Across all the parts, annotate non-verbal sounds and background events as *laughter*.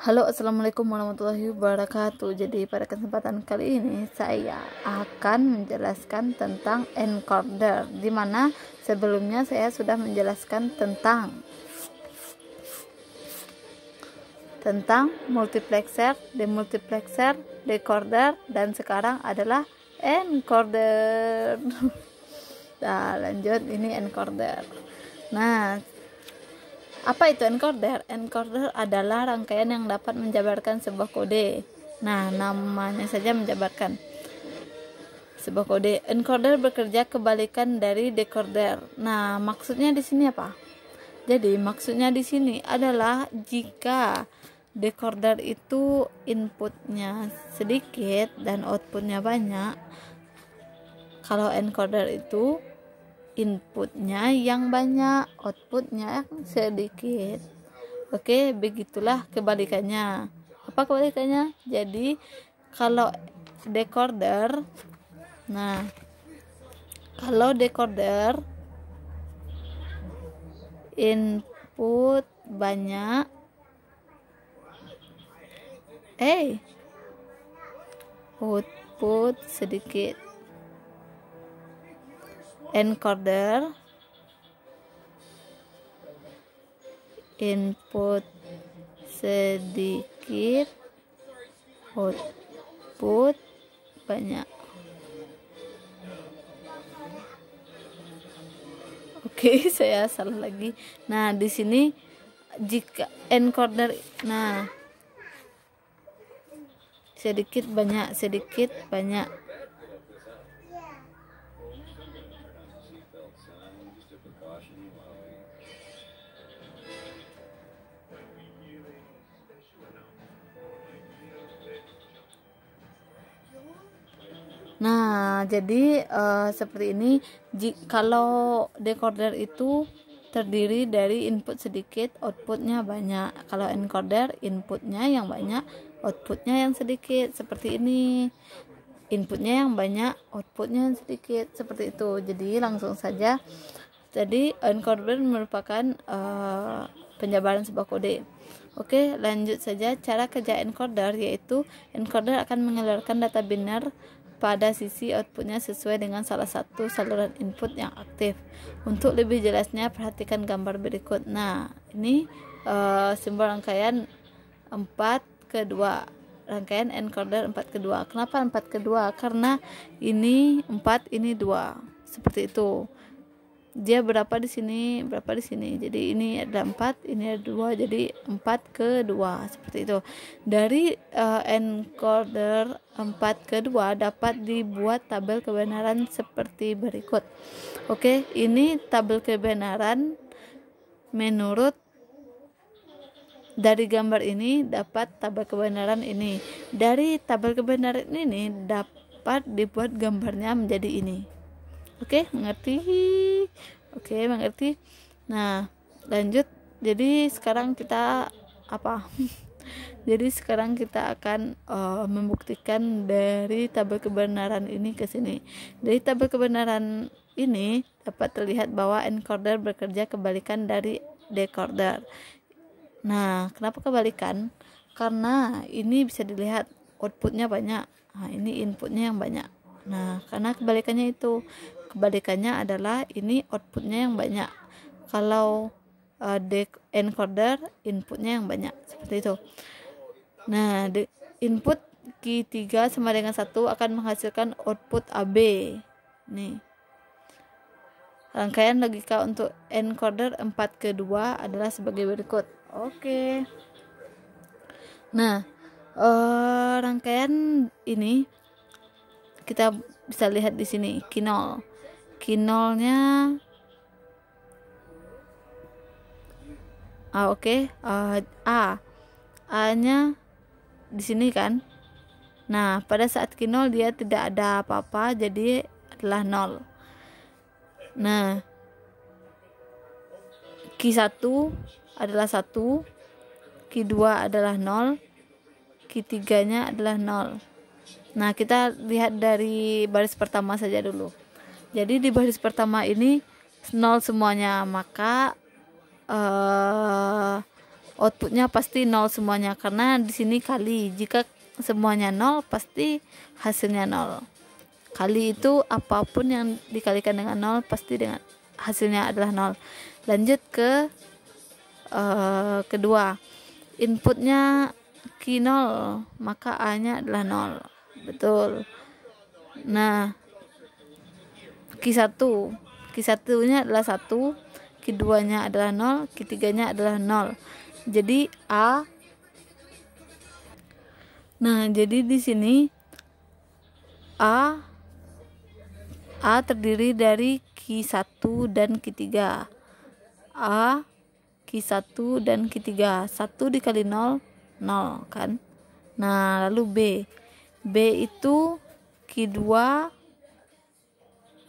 Halo assalamualaikum warahmatullahi wabarakatuh Jadi pada kesempatan kali ini saya akan menjelaskan tentang encoder Dimana sebelumnya saya sudah menjelaskan tentang Tentang multiplexer, demultiplexer, decoder Dan sekarang adalah encoder *laughs* Nah lanjut ini encoder Nah apa itu encoder? Encoder adalah rangkaian yang dapat menjabarkan sebuah kode. Nah, namanya saja menjabarkan sebuah kode. Encoder bekerja kebalikan dari decoder. Nah, maksudnya di sini apa? Jadi, maksudnya di sini adalah jika decoder itu inputnya sedikit dan outputnya banyak, kalau encoder itu inputnya yang banyak outputnya yang sedikit oke begitulah kebalikannya apa kebalikannya jadi kalau decoder nah kalau decoder input banyak eh output sedikit encoder input sedikit output banyak oke *laughs* saya salah lagi nah di sini jika encoder nah sedikit banyak sedikit banyak Nah, jadi uh, seperti ini J kalau decoder itu terdiri dari input sedikit, outputnya banyak. Kalau encoder, inputnya yang banyak, outputnya yang sedikit, seperti ini. Inputnya yang banyak, outputnya yang sedikit, seperti itu. Jadi langsung saja. Jadi encoder merupakan uh, eh, penjabaran sebuah kode. Oke, lanjut saja cara kerja encoder yaitu encoder akan mengeluarkan data binar pada sisi outputnya sesuai dengan salah satu saluran input yang aktif. Untuk lebih jelasnya perhatikan gambar berikut. Nah, ini uh, simbol rangkaian 4 ke 2 rangkaian encoder 4 ke 2. Kenapa 4 ke 2? Karena ini 4, ini 2. Seperti itu dia berapa di sini berapa di sini jadi ini ada empat ini ada dua jadi empat ke dua seperti itu dari uh, encoder empat ke dua dapat dibuat tabel kebenaran seperti berikut oke ini tabel kebenaran menurut dari gambar ini dapat tabel kebenaran ini dari tabel kebenaran ini dapat dibuat gambarnya menjadi ini Oke, okay, mengerti. Oke, okay, mengerti. Nah, lanjut. Jadi sekarang kita apa? *laughs* Jadi sekarang kita akan uh, membuktikan dari tabel kebenaran ini ke sini. Dari tabel kebenaran ini dapat terlihat bahwa encoder bekerja kebalikan dari decoder. Nah, kenapa kebalikan? Karena ini bisa dilihat outputnya banyak. Nah, ini inputnya yang banyak. Nah, karena kebalikannya itu kebalikannya adalah ini outputnya yang banyak kalau uh, encoder inputnya yang banyak seperti itu nah input Q 3 sama dengan 1 akan menghasilkan output AB nih rangkaian logika untuk encoder 4 ke 2 adalah sebagai berikut oke okay. nah uh, rangkaian ini kita bisa lihat di sini kinol kinolnya ah, oke okay. uh, a a nya di sini kan nah pada saat kinol dia tidak ada apa-apa jadi adalah nol nah q satu adalah satu, q dua adalah nol, Q3 nya adalah nol, nah kita lihat dari baris pertama saja dulu jadi di baris pertama ini nol semuanya maka uh, outputnya pasti nol semuanya karena di sini kali jika semuanya nol pasti hasilnya nol kali itu apapun yang dikalikan dengan nol pasti dengan hasilnya adalah nol lanjut ke uh, kedua inputnya k nol maka a nya adalah nol betul nah Q1 Q1 nya adalah 1 Q2 nya adalah 0 Q3 nya adalah 0 jadi A nah jadi di sini A A terdiri dari Q1 dan Q3 A Q1 dan Q3 1 dikali 0 0 kan nah lalu B B itu Q2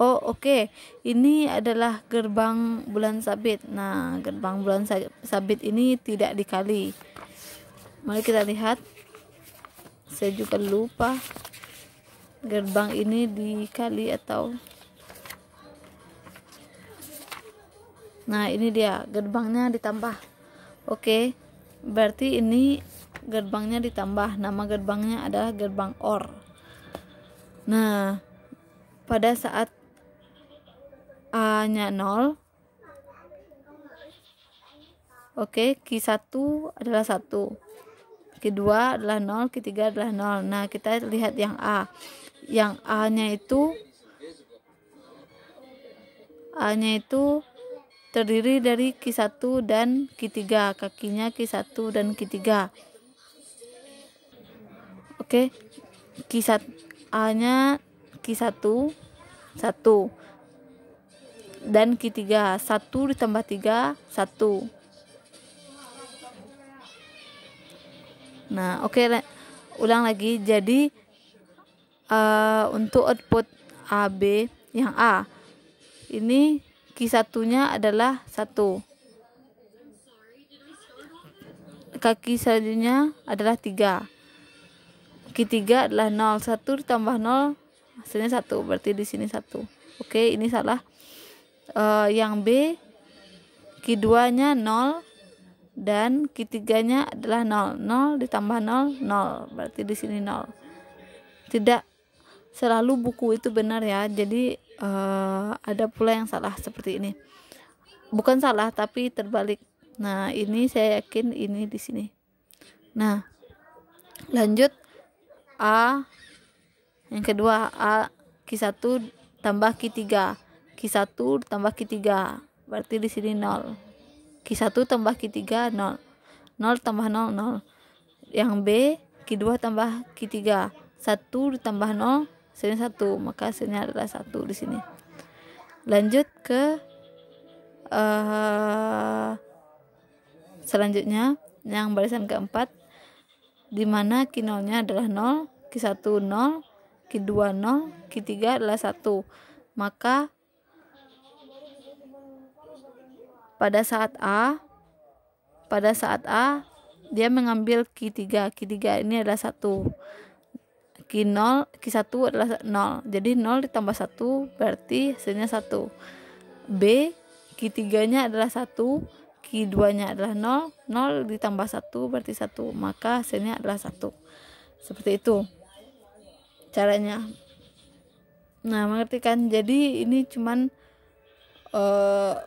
oh oke okay. ini adalah gerbang bulan sabit nah gerbang bulan sabit ini tidak dikali mari kita lihat saya juga lupa gerbang ini dikali atau nah ini dia gerbangnya ditambah oke okay. berarti ini gerbangnya ditambah nama gerbangnya adalah gerbang or nah pada saat A nya 0 Oke, Q1 adalah 1 Q2 adalah 0, Q3 adalah 0 Nah, kita lihat yang A Yang A nya itu A nya itu terdiri dari Q1 dan Q3 kakinya Q1 dan Q3 oke Q1 A nya Q1 1 dan ketiga satu ditambah tiga satu nah oke okay, ulang lagi jadi uh, untuk output AB yang A ini Q nya adalah satu kaki selanjutnya adalah tiga q tiga adalah nol satu ditambah nol hasilnya satu berarti di sini satu oke ini salah uh, yang B keduanya 0 dan ketiganya adalah 0. 0 ditambah 0 0. Berarti di sini 0. Tidak selalu buku itu benar ya. Jadi uh, ada pula yang salah seperti ini. Bukan salah tapi terbalik. Nah, ini saya yakin ini di sini. Nah, lanjut A yang kedua A Q1 tambah Q3 Q1 tambah Q3 berarti di sini 0 Q1 tambah Q3 0 0 tambah 0 0 yang B Q2 tambah Q3 1 ditambah 0 sini 1 maka hasilnya adalah 1 di sini lanjut ke uh, selanjutnya yang barisan keempat di mana nya adalah 0 Q1 0 Q2 0 Q3 adalah 1 maka Pada saat A, pada saat A dia mengambil Q3. Q3 ini adalah satu. Q0, Q1 adalah 0. Jadi 0 ditambah 1 berarti hasilnya 1. B, Q3-nya adalah 1, Q2-nya adalah 0, 0 ditambah 1 berarti 1, maka hasilnya adalah 1. Seperti itu caranya. Nah, mengerti kan? Jadi ini cuman uh,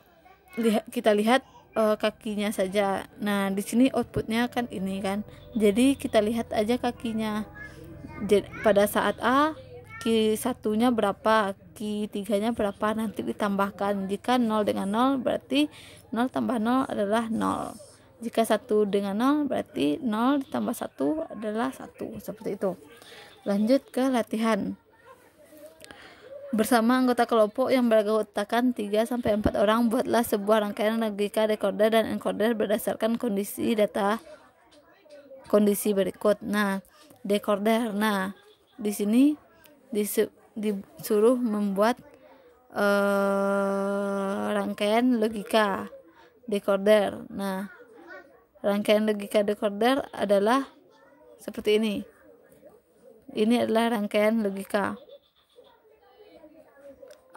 lihat kita lihat uh, kakinya saja. Nah, di sini outputnya kan ini kan. Jadi kita lihat aja kakinya. Jadi, pada saat A ki satunya berapa, ki tiganya berapa nanti ditambahkan. Jika 0 dengan 0 berarti 0 tambah 0 adalah 0. Jika 1 dengan 0 berarti 0 ditambah 1 adalah 1. Seperti itu. Lanjut ke latihan. Bersama anggota kelompok yang tiga 3-4 orang buatlah sebuah rangkaian logika recorder dan encoder berdasarkan kondisi data kondisi berikut. Nah, decoder. Nah, di sini disuruh membuat uh, rangkaian logika decoder. Nah, rangkaian logika decoder adalah seperti ini. Ini adalah rangkaian logika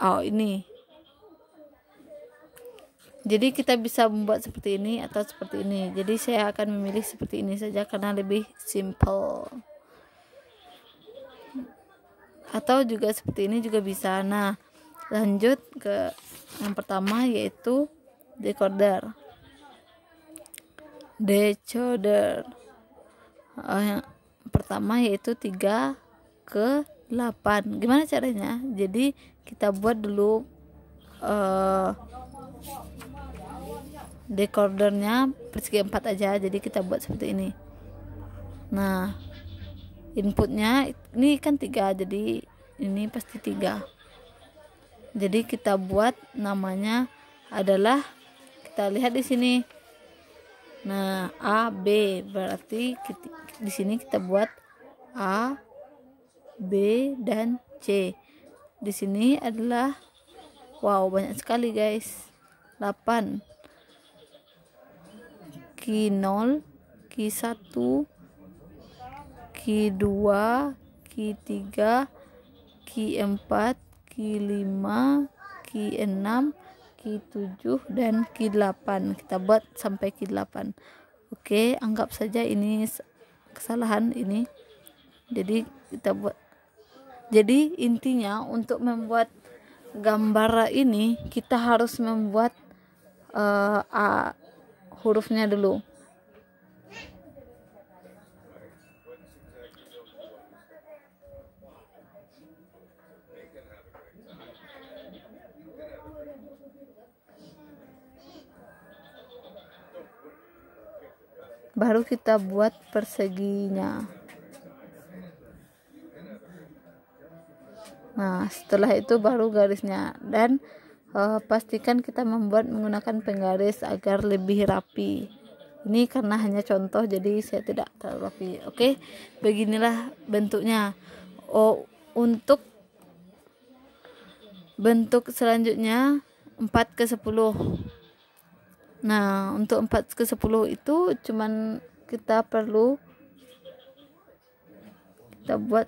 oh ini jadi kita bisa membuat seperti ini atau seperti ini jadi saya akan memilih seperti ini saja karena lebih simple atau juga seperti ini juga bisa nah lanjut ke yang pertama yaitu decoder decoder oh, eh, yang pertama yaitu 3 ke 8 gimana caranya jadi kita buat dulu uh, eh, decodernya persegi 4 aja jadi kita buat seperti ini nah inputnya ini kan tiga jadi ini pasti tiga jadi kita buat namanya adalah kita lihat di sini nah A B berarti di sini kita buat A B, dan C. Di sini adalah wow, banyak sekali guys. 8. Q0, Q1, Q2, Q3, Q4, Q5, Q6, Q7 dan Q8. Kita buat sampai Q8. Oke, anggap saja ini kesalahan ini. Jadi kita buat jadi intinya untuk membuat gambar ini kita harus membuat uh, a hurufnya dulu baru kita buat perseginya Nah, setelah itu baru garisnya dan uh, pastikan kita membuat menggunakan penggaris agar lebih rapi. Ini karena hanya contoh jadi saya tidak terlalu rapi. Oke, beginilah bentuknya. Oh, untuk bentuk selanjutnya 4 ke 10. Nah, untuk 4 ke 10 itu cuman kita perlu kita buat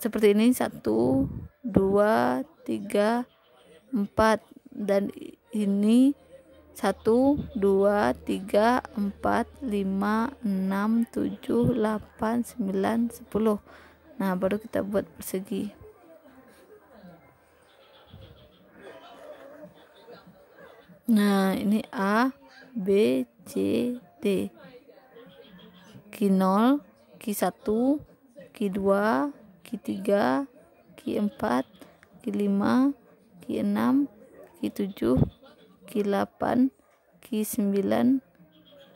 seperti ini satu dua tiga empat dan ini satu dua tiga empat lima enam tujuh delapan sembilan sepuluh nah baru kita buat persegi nah ini A B C D q nol q satu q dua Ki 3 Ki 4 Ki 5 Ki 6 Ki 7 Ki 8 Ki 9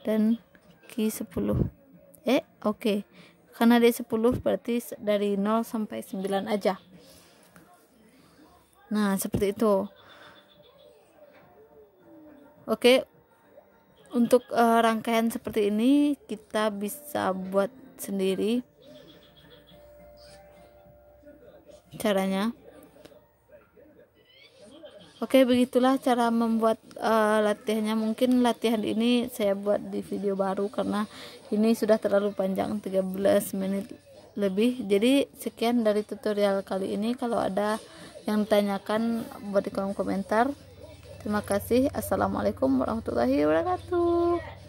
dan Ki 10 eh oke okay. karena dia 10 berarti dari 0 sampai 9 aja nah seperti itu oke okay. untuk uh, rangkaian seperti ini kita bisa buat sendiri caranya Oke begitulah cara membuat uh, latihannya mungkin latihan ini saya buat di video baru karena ini sudah terlalu panjang 13 menit lebih jadi sekian dari tutorial kali ini kalau ada yang ditanyakan buat di kolom komentar terima kasih assalamualaikum warahmatullahi wabarakatuh